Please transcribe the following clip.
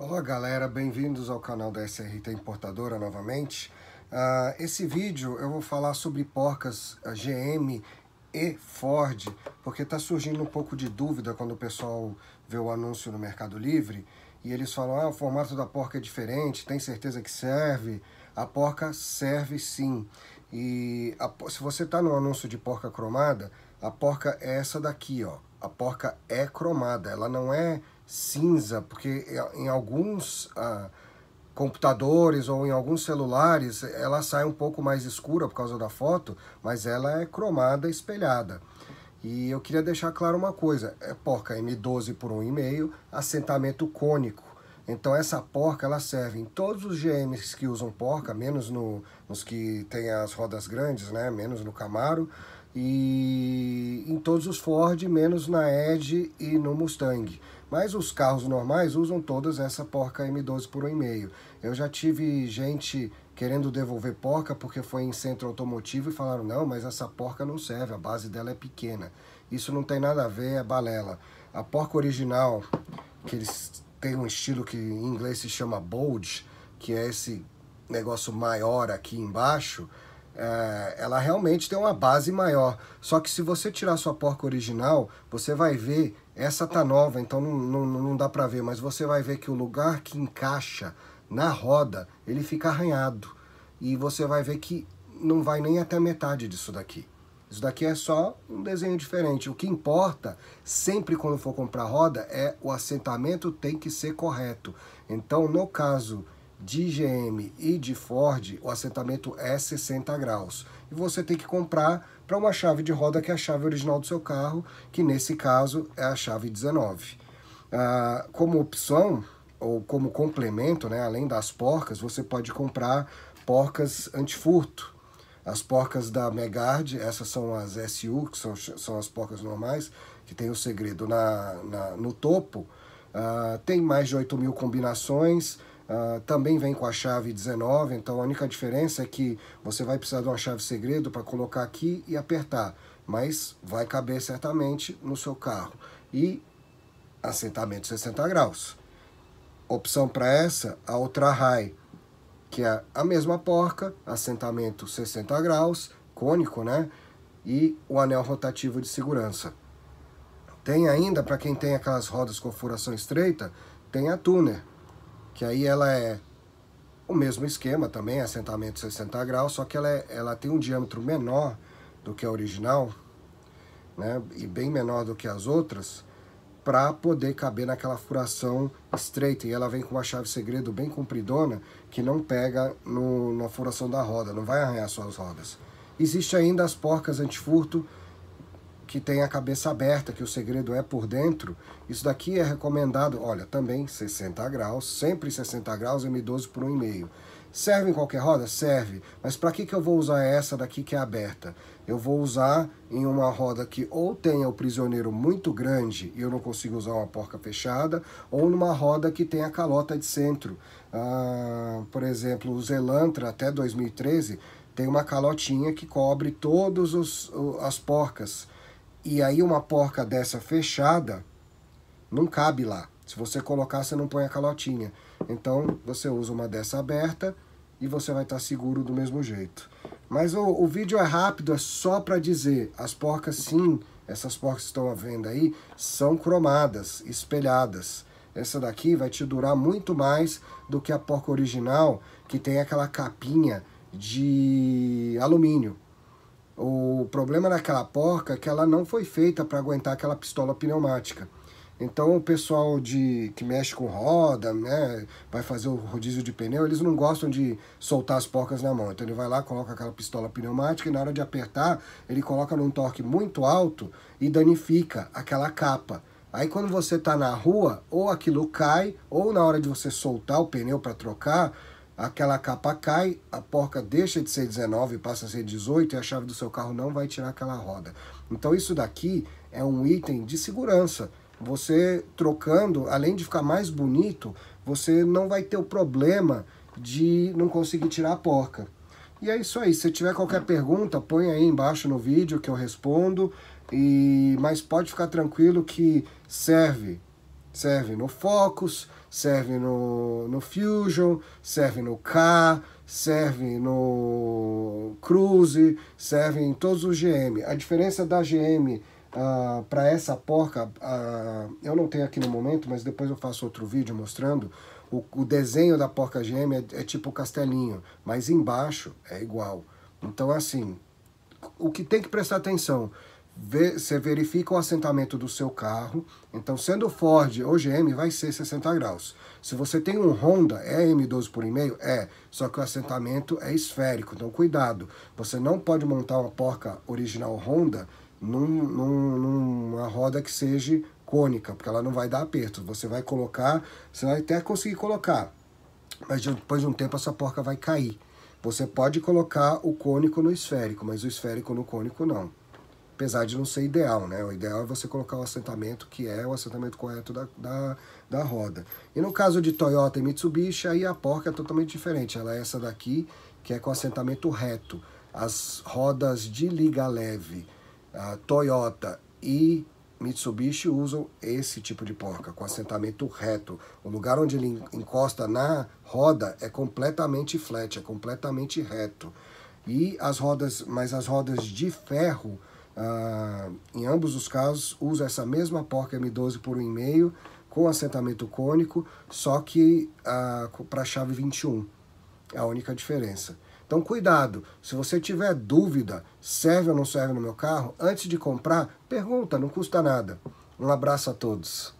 Olá galera, bem-vindos ao canal da SRT Importadora novamente. Uh, esse vídeo eu vou falar sobre porcas ah, GM e Ford, porque está surgindo um pouco de dúvida quando o pessoal vê o anúncio no Mercado Livre e eles falam, ah, o formato da porca é diferente, tem certeza que serve? A porca serve sim. E a, se você está no anúncio de porca cromada, a porca é essa daqui, ó. A porca é cromada, ela não é cinza, porque é, em alguns ah, computadores ou em alguns celulares ela sai um pouco mais escura por causa da foto, mas ela é cromada espelhada. E eu queria deixar claro uma coisa, é porca M12 por 1,5, assentamento cônico. Então essa porca ela serve em todos os GMs que usam porca, menos no, nos que tem as rodas grandes, né? menos no Camaro, e em todos os Ford, menos na Edge e no Mustang. Mas os carros normais usam todas essa porca M12 por 1,5. Eu já tive gente querendo devolver porca porque foi em centro automotivo e falaram: não, mas essa porca não serve, a base dela é pequena. Isso não tem nada a ver, é balela. A porca original, que eles têm um estilo que em inglês se chama bold, que é esse negócio maior aqui embaixo é, ela realmente tem uma base maior. Só que se você tirar sua porca original, você vai ver, essa tá nova, então não, não, não dá para ver, mas você vai ver que o lugar que encaixa na roda, ele fica arranhado. E você vai ver que não vai nem até metade disso daqui. Isso daqui é só um desenho diferente. O que importa, sempre quando for comprar roda, é o assentamento tem que ser correto. Então, no caso de GM e de Ford, o assentamento é 60 graus. E você tem que comprar para uma chave de roda que é a chave original do seu carro, que nesse caso é a chave 19. Ah, como opção, ou como complemento, né, além das porcas, você pode comprar porcas antifurto. As porcas da Megard, essas são as SU, que são, são as porcas normais, que tem o segredo na, na no topo. Ah, tem mais de 8 mil combinações, Uh, também vem com a chave 19, então a única diferença é que você vai precisar de uma chave segredo para colocar aqui e apertar, mas vai caber certamente no seu carro. E assentamento 60 graus. Opção para essa, a Ultra High, que é a mesma porca, assentamento 60 graus, cônico, né? E o anel rotativo de segurança. Tem ainda, para quem tem aquelas rodas com furação estreita, tem a Tuner, que aí ela é o mesmo esquema também, assentamento 60 graus, só que ela, é, ela tem um diâmetro menor do que a original, né, e bem menor do que as outras, para poder caber naquela furação estreita. E ela vem com uma chave segredo bem compridona, que não pega no, na furação da roda, não vai arranhar suas rodas. Existe ainda as porcas antifurto, que tem a cabeça aberta, que o segredo é por dentro, isso daqui é recomendado, olha, também 60 graus, sempre 60 graus, M12 por 1,5. Serve em qualquer roda? Serve. Mas para que, que eu vou usar essa daqui que é aberta? Eu vou usar em uma roda que ou tenha o prisioneiro muito grande e eu não consigo usar uma porca fechada, ou numa roda que tenha calota de centro. Ah, por exemplo, o Zelantra até 2013 tem uma calotinha que cobre todas as porcas e aí uma porca dessa fechada não cabe lá. Se você colocar, você não põe a calotinha. Então você usa uma dessa aberta e você vai estar seguro do mesmo jeito. Mas o, o vídeo é rápido, é só para dizer, as porcas sim, essas porcas que estão à venda aí, são cromadas, espelhadas. Essa daqui vai te durar muito mais do que a porca original, que tem aquela capinha de alumínio. O problema daquela porca é que ela não foi feita para aguentar aquela pistola pneumática. Então o pessoal de que mexe com roda, né, vai fazer o rodízio de pneu, eles não gostam de soltar as porcas na mão. Então ele vai lá, coloca aquela pistola pneumática e na hora de apertar, ele coloca num torque muito alto e danifica aquela capa. Aí quando você está na rua, ou aquilo cai, ou na hora de você soltar o pneu para trocar, aquela capa cai, a porca deixa de ser 19 passa a ser 18 e a chave do seu carro não vai tirar aquela roda. Então isso daqui é um item de segurança. Você trocando, além de ficar mais bonito, você não vai ter o problema de não conseguir tirar a porca. E é isso aí. Se tiver qualquer pergunta, põe aí embaixo no vídeo que eu respondo. E mas pode ficar tranquilo que serve serve no Focus, serve no, no Fusion, serve no K, serve no Cruze, serve em todos os GM. A diferença da GM ah, para essa porca, ah, eu não tenho aqui no momento, mas depois eu faço outro vídeo mostrando. O, o desenho da porca GM é, é tipo castelinho, mas embaixo é igual. Então, assim, o que tem que prestar atenção você verifica o assentamento do seu carro. Então, sendo Ford ou GM, vai ser 60 graus. Se você tem um Honda, é M12 por e-mail? É, só que o assentamento é esférico, então cuidado. Você não pode montar uma porca original Honda num, num, numa roda que seja cônica, porque ela não vai dar aperto. Você vai colocar, você vai até conseguir colocar, mas depois de um tempo essa porca vai cair. Você pode colocar o cônico no esférico, mas o esférico no cônico não apesar de não ser ideal, né? O ideal é você colocar o assentamento que é o assentamento correto da, da, da roda. E no caso de Toyota e Mitsubishi, aí a porca é totalmente diferente. Ela é essa daqui, que é com assentamento reto. As rodas de liga leve, Toyota e Mitsubishi usam esse tipo de porca, com assentamento reto. O lugar onde ele encosta na roda é completamente flat, é completamente reto. E as rodas, mas as rodas de ferro, ah, em ambos os casos, usa essa mesma porca M12 por 1,5 com assentamento cônico, só que ah, para a chave 21. É a única diferença. Então, cuidado. Se você tiver dúvida, serve ou não serve no meu carro, antes de comprar, pergunta, não custa nada. Um abraço a todos.